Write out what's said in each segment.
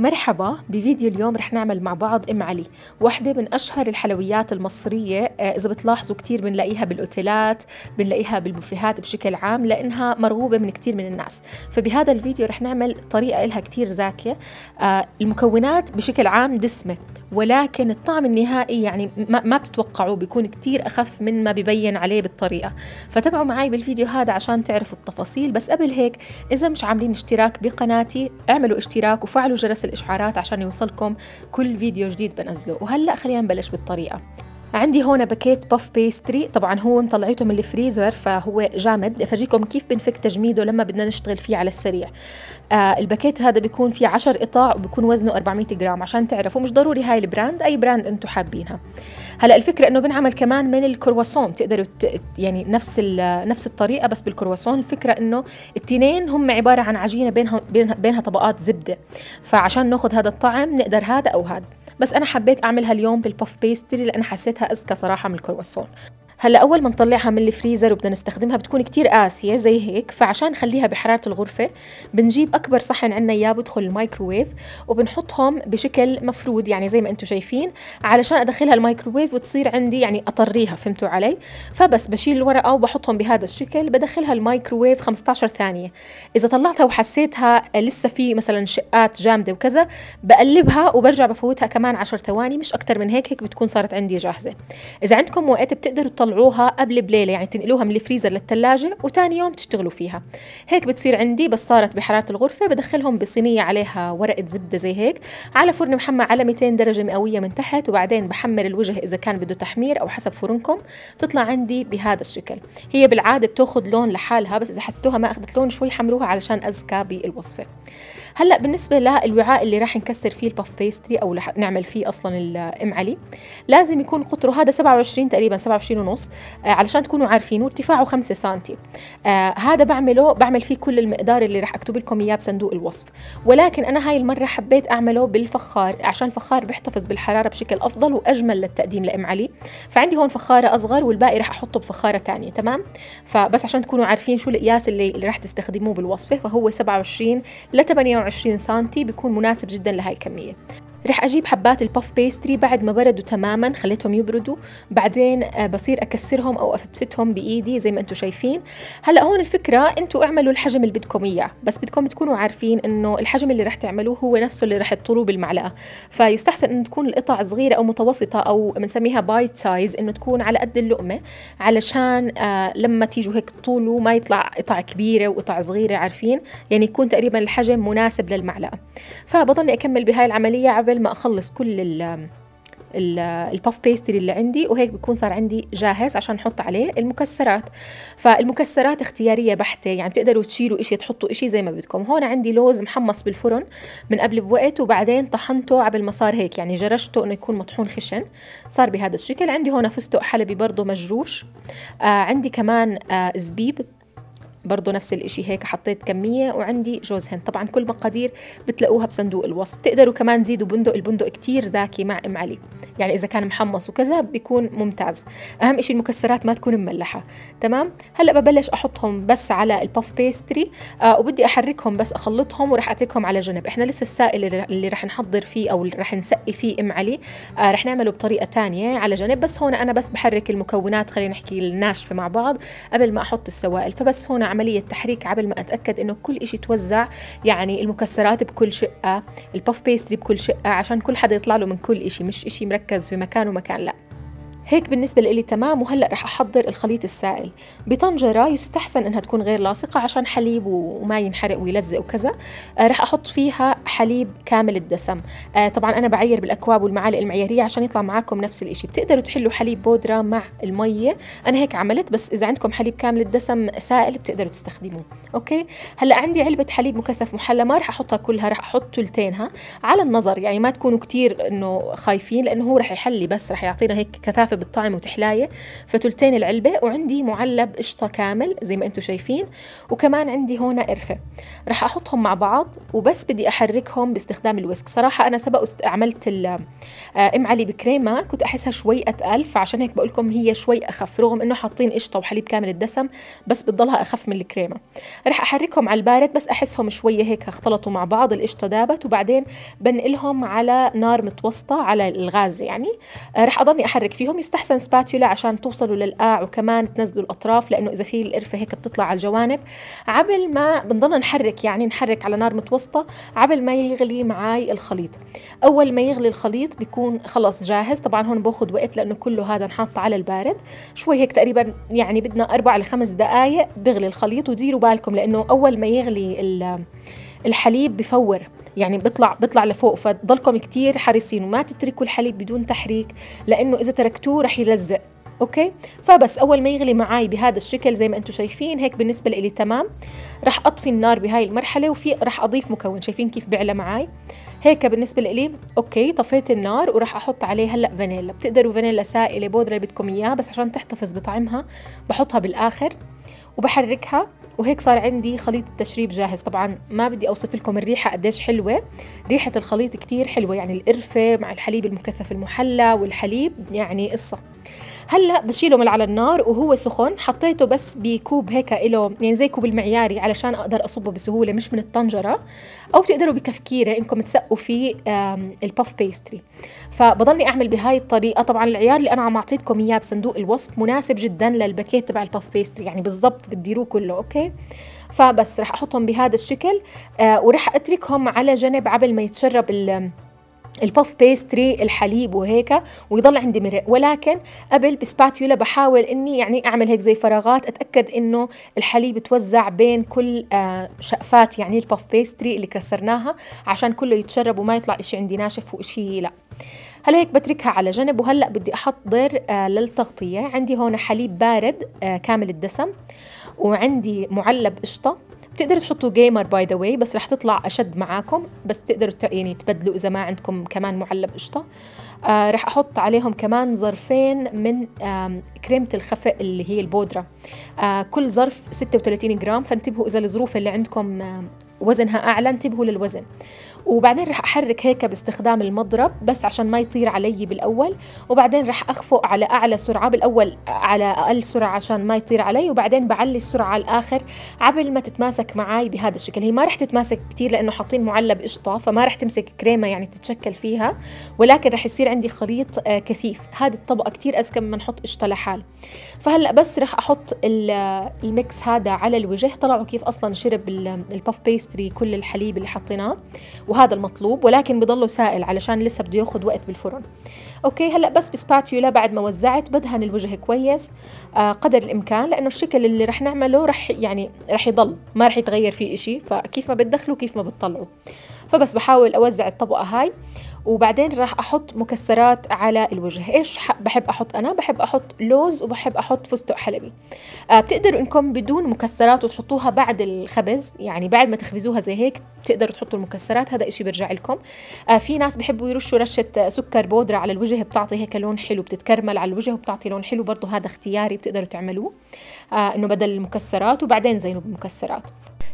مرحبا بفيديو اليوم رح نعمل مع بعض ام علي واحدة من اشهر الحلويات المصرية آه، اذا بتلاحظوا كتير بنلاقيها بالاوتيلات بنلاقيها بالبوفيهات بشكل عام لانها مرغوبة من كتير من الناس فبهذا الفيديو رح نعمل طريقة لها كتير زاكية آه، المكونات بشكل عام دسمة ولكن الطعم النهائي يعني ما بتتوقعوه بيكون كتير أخف من ما ببين عليه بالطريقة فتابعوا معي بالفيديو هذا عشان تعرفوا التفاصيل بس قبل هيك إذا مش عاملين اشتراك بقناتي اعملوا اشتراك وفعلوا جرس الاشعارات عشان يوصلكم كل فيديو جديد بنزله وهلا خلينا نبلش بالطريقه عندي هون باكيت بوف بيستري طبعا هو مطلعيته من الفريزر فهو جامد افرجيكم كيف بنفك تجميده لما بدنا نشتغل فيه على السريع آه الباكيت هذا بيكون فيه 10 قطاع وبيكون وزنه 400 جرام عشان تعرفوا مش ضروري هاي البراند اي براند انتم حابينها هلا الفكره انه بنعمل كمان من الكرواسون بتقدروا يعني نفس نفس الطريقه بس بالكرواسون الفكره انه التنين هم عباره عن عجينه بينها, بينها طبقات زبده فعشان ناخذ هذا الطعم نقدر هذا او هذا بس انا حبيت اعملها اليوم بالبوف بيستري لان حسيتها اذكى صراحه من الكرواسون هلا اول ما نطلعها من الفريزر وبدنا نستخدمها بتكون كتير قاسيه زي هيك فعشان نخليها بحراره الغرفه بنجيب اكبر صحن عندنا اياه بدخل الميكروويف وبنحطهم بشكل مفرود يعني زي ما انتم شايفين علشان ادخلها الميكروويف وتصير عندي يعني اطريها فهمتوا علي فبس بشيل الورقه وبحطهم بهذا الشكل بدخلها الميكروويف 15 ثانيه اذا طلعتها وحسيتها لسه في مثلا شقات جامده وكذا بقلبها وبرجع بفوتها كمان 10 ثواني مش اكثر من هيك هيك بتكون صارت عندي جاهزه اذا عندكم وقت بتقدروا تطلعوها قبل بليله يعني تنقلوها من الفريزر للثلاجه وتاني يوم تشتغلوا فيها هيك بتصير عندي بس صارت بحراره الغرفه بدخلهم بصينيه عليها ورقه زبده زي هيك على فرن محمى على 200 درجه مئويه من تحت وبعدين بحمر الوجه اذا كان بده تحمير او حسب فرنكم بتطلع عندي بهذا الشكل هي بالعاده بتاخذ لون لحالها بس اذا حسيتوها ما اخذت لون شوي حمروها علشان اذكى بالوصفه هلا بالنسبه للوعاء اللي راح نكسر فيه الباف بيستري او راح نعمل فيه اصلا الام علي لازم يكون قطره هذا 27 تقريبا 27 ونص آه علشان تكونوا عارفين وارتفاعه 5 سم آه هذا بعمله بعمل فيه كل المقدار اللي راح اكتب لكم اياه بصندوق الوصف ولكن انا هاي المره حبيت اعمله بالفخار عشان الفخار بيحتفظ بالحراره بشكل افضل واجمل للتقديم لام علي فعندي هون فخاره اصغر والباقي راح احطه بفخاره ثانيه تمام فبس عشان تكونوا عارفين شو القياس اللي, اللي راح تستخدموه بالوصفه فهو 27 ل 28 25 سم بيكون مناسب جدا لهي الكميه رح أجيب حبات البف بيستري بعد ما بردوا تماما خليتهم يبردوا بعدين آه، بصير أكسرهم أو أفتفتهم بإيدي زي ما أنتم شايفين هلأ هون الفكرة أنتم اعملوا الحجم اللي بدكم إياه بس بدكم تكونوا عارفين أنه الحجم اللي رح تعملوه هو نفسه اللي رح تطولوه بالمعلقة فيستحسن أن تكون القطع صغيرة أو متوسطة أو بنسميها بايت سايز أنه تكون على قد اللقمة علشان آه لما تيجوا هيك طوله ما يطلع قطع كبيرة وقطع صغيرة عارفين يعني يكون تقريبا الحجم مناسب للمعلقة فبضلني أكمل بهاي العملية قبل ما اخلص كل ال الباف بيستري اللي عندي وهيك بيكون صار عندي جاهز عشان نحط عليه المكسرات فالمكسرات اختياريه بحته يعني بتقدروا تشيلوا إشي تحطوا إشي زي ما بدكم هون عندي لوز محمص بالفرن من قبل بوقت وبعدين طحنته قبل ما صار هيك يعني جرشته انه يكون مطحون خشن صار بهذا الشكل عندي هون فستق حلبي برضه مجروش آه عندي كمان آه زبيب برضه نفس الإشي هيك حطيت كمية وعندي جوزهن طبعا كل مقادير بتلاقوها بصندوق الوصف بتقدروا كمان تزيدوا بندق البندق كتير زاكي مع أم علي يعني إذا كان محمص وكذا بيكون ممتاز أهم إشي المكسرات ما تكون مملحة تمام هلأ ببلش أحطهم بس على البوف بيستري آه وبدي أحركهم بس أخلطهم ورح أتركهم على جنب إحنا لسه السائل اللي رح نحضر فيه أو رح نسقي فيه أم علي آه رح نعمله بطريقة تانية على جنب بس هون أنا بس بحرك المكونات خلينا نحكي الناشفة مع بعض قبل ما أحط السوائل فبس هون عملية تحريك قبل ما أتأكد إنه كل إشي توزع يعني المكسرات بكل شقة الباف بيستري بكل شقة عشان كل حدا يطلع له من كل إشي مش إشي مركز في مكان ومكان لأ هيك بالنسبة لإلي تمام وهلأ رح أحضر الخليط السائل بطنجرة يستحسن إنها تكون غير لاصقة عشان حليب وما ينحرق ويلزق وكذا آه رح أحط فيها حليب كامل الدسم آه طبعا أنا بعير بالأكواب والمعالق المعيارية عشان يطلع معاكم نفس الإشي بتقدروا تحلوا حليب بودرة مع المية أنا هيك عملت بس إذا عندكم حليب كامل الدسم سائل بتقدروا تستخدموه أوكي هلأ عندي علبة حليب مكثف محلى ما رح أحطها كلها رح أحط ثلثينها على النظر يعني ما تكونوا كتير إنه خايفين لأنه هو رح يحلي بس رح يعطينا هيك كثافة حسب الطعم وتحلايه فتلتين العلبة وعندي معلب قشطة كامل زي ما انتم شايفين وكمان عندي هون قرفة رح أحطهم مع بعض وبس بدي أحركهم باستخدام الويسك صراحة أنا سبق عملت آه، أم علي بكريمة كنت أحسها شوي أتقل فعشان هيك بقولكم هي شوي أخف رغم إنه حاطين قشطة وحليب كامل الدسم بس بتضلها أخف من الكريمة رح أحركهم على البارد بس أحسهم شوية هيك اختلطوا مع بعض القشطة دابت وبعدين بنقلهم على نار متوسطة على الغاز يعني آه، رح أضلني أحرك فيهم يستحسن سباتيولا عشان توصلوا للقاع وكمان تنزلوا الاطراف لانه اذا في القرفه هيك بتطلع على الجوانب قبل ما بنضلنا نحرك يعني نحرك على نار متوسطه قبل ما يغلي معي الخليط اول ما يغلي الخليط بيكون خلص جاهز طبعا هون باخذ وقت لانه كله هذا نحط على البارد شوي هيك تقريبا يعني بدنا اربع لخمس دقائق بغلي الخليط وديروا بالكم لانه اول ما يغلي الحليب بفور يعني بيطلع بيطلع لفوق فضلكم كتير حريصين وما تتركوا الحليب بدون تحريك لانه اذا تركتوه رح يلزق اوكي فبس اول ما يغلي معي بهذا الشكل زي ما انتم شايفين هيك بالنسبه لي تمام رح اطفي النار بهاي المرحله وفي رح اضيف مكون شايفين كيف بيعلى معي هيك بالنسبه لي اوكي طفيت النار وراح احط عليه هلا فانيلا بتقدروا فانيلا سائله بودره اللي بدكم اياها بس عشان تحتفظ بطعمها بحطها بالاخر وبحركها وهيك صار عندي خليط التشريب جاهز طبعا ما بدي اوصف لكم الريحه قديش حلوه ريحه الخليط كتير حلوه يعني القرفه مع الحليب المكثف المحلى والحليب يعني قصه هلا بشيله من على النار وهو سخن حطيته بس بكوب هيك له يعني زي كوب المعياري علشان اقدر اصبه بسهوله مش من الطنجره او بتقدروا بكفكيره انكم تسقوا فيه الباف بيستري فبضلني اعمل بهاي الطريقه طبعا العيار اللي انا عم اعطيتكم اياه بصندوق الوصف مناسب جدا للباكيت تبع الباف بيستري يعني بالضبط بتديروه كله اوكي فبس رح احطهم بهذا الشكل آه ورح اتركهم على جنب قبل ما يتشرب الباف بيستري الحليب وهيك ويضل عندي مرق ولكن قبل بسباتيولا بحاول اني يعني اعمل هيك زي فراغات اتاكد انه الحليب توزع بين كل آه شقفات يعني الباف بيستري اللي كسرناها عشان كله يتشرب وما يطلع اشي عندي ناشف واشي لا هلا هيك بتركها على جنب وهلا بدي احضر آه للتغطيه عندي هون حليب بارد آه كامل الدسم وعندي معلب قشطه بتقدروا تحطوا جيمر باي ذا واي بس رح تطلع اشد معاكم بس بتقدروا يعني تبدلوا اذا ما عندكم كمان معلب قشطه آه رح احط عليهم كمان ظرفين من كريمه الخفق اللي هي البودره آه كل ظرف 36 جرام فانتبهوا اذا الظروف اللي عندكم وزنها اعلى انتبهوا للوزن وبعدين رح احرك هيك باستخدام المضرب بس عشان ما يطير علي بالاول وبعدين رح اخفق على اعلى سرعه بالاول على اقل سرعه عشان ما يطير علي وبعدين بعلي السرعه على الاخر قبل ما تتماسك معي بهذا الشكل هي ما رح تتماسك كثير لانه حاطين معلب قشطه فما رح تمسك كريمه يعني تتشكل فيها ولكن رح يصير عندي خليط آه، كثيف هذه الطبقه كثير اذكى من نحط قشطه لحال فهلا بس رح احط آه، الميكس هذا على الوجه طلعوا كيف اصلا شرب البف بيستري آه، كل الحليب اللي حطيناه وهذا المطلوب ولكن بضله سائل علشان لسه بده ياخذ وقت بالفرن اوكي هلا بس بسباتيولا بعد ما وزعت بدهن الوجه كويس آه قدر الامكان لانه الشكل اللي رح نعمله رح يعني رح يضل ما رح يتغير فيه إشي فكيف ما بتدخله كيف ما بتطلعه فبس بحاول اوزع الطبقه هاي وبعدين راح احط مكسرات على الوجه ايش بحب احط انا بحب احط لوز وبحب احط فستق حلبي آه بتقدروا انكم بدون مكسرات وتحطوها بعد الخبز يعني بعد ما تخبزوها زي هيك بتقدروا تحطوا المكسرات هذا إشي برجع لكم آه في ناس بحبوا يرشوا رشه سكر بودره على الوجه بتعطي هيك لون حلو بتتكرمل على الوجه وبتعطي لون حلو برضه هذا اختياري بتقدروا تعملوه آه انه بدل المكسرات وبعدين زينوا بالمكسرات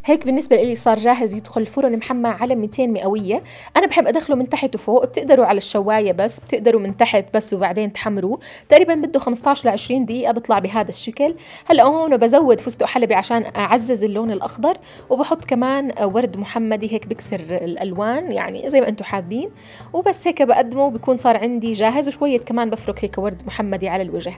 هيك بالنسبه لي صار جاهز يدخل الفرن محمى على 200 مئويه انا بحب ادخله من تحت وفوق بتقدروا على الشوايه بس بتقدروا من تحت بس وبعدين تحمروه تقريبا بده 15 ل 20 دقيقه بطلع بهذا الشكل هلا هون بزود فستق حلبي عشان اعزز اللون الاخضر وبحط كمان ورد محمدي هيك بكسر الالوان يعني زي ما انتم حابين وبس هيك بقدمه بكون صار عندي جاهز وشويه كمان بفرك هيك ورد محمدي على الوجه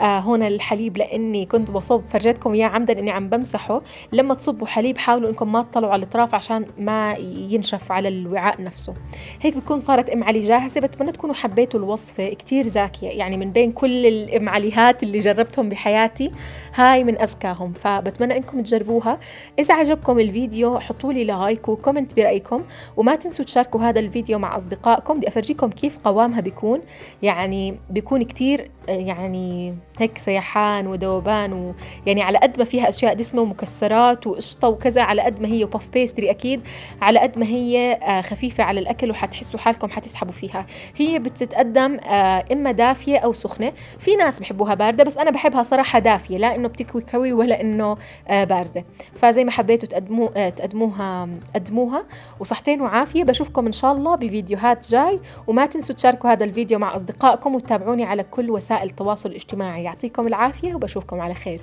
آه هون الحليب لاني كنت بصب فرجيتكم اياه عمدا اني عم بمسحه لما تصبوا حليب حاولوا انكم ما تطلعوا على الاطراف عشان ما ينشف على الوعاء نفسه هيك بتكون صارت ام علي جاهزه بتمنى تكونوا حبيتوا الوصفه كثير زاكيه يعني من بين كل الام عليهات اللي جربتهم بحياتي هاي من ازكاهم فبتمنى انكم تجربوها اذا عجبكم الفيديو حطوا لي لايك وكومنت برايكم وما تنسوا تشاركوا هذا الفيديو مع اصدقائكم بدي افرجيكم كيف قوامها بيكون يعني بيكون كثير يعني هيك سيحان وذوبان ويعني على قد ما فيها اشياء دسمه ومكسرات وقشطه وكذا وهكذا على قد ما هي بوف بيستري اكيد على قد ما هي آه، خفيفه على الاكل وحتحسوا حالكم حتسحبوا فيها هي بتتقدم آه، اما دافيه او سخنه في ناس بحبوها بارده بس انا بحبها صراحه دافيه لا انه بتكوي كوي ولا انه آه، بارده فزي ما حبيتوا تقدموا تقدموها قدموها وصحتين وعافيه بشوفكم ان شاء الله بفيديوهات جاي وما تنسوا تشاركوا هذا الفيديو مع اصدقائكم وتتابعوني على كل وسائل التواصل الاجتماعي يعطيكم العافيه وبشوفكم على خير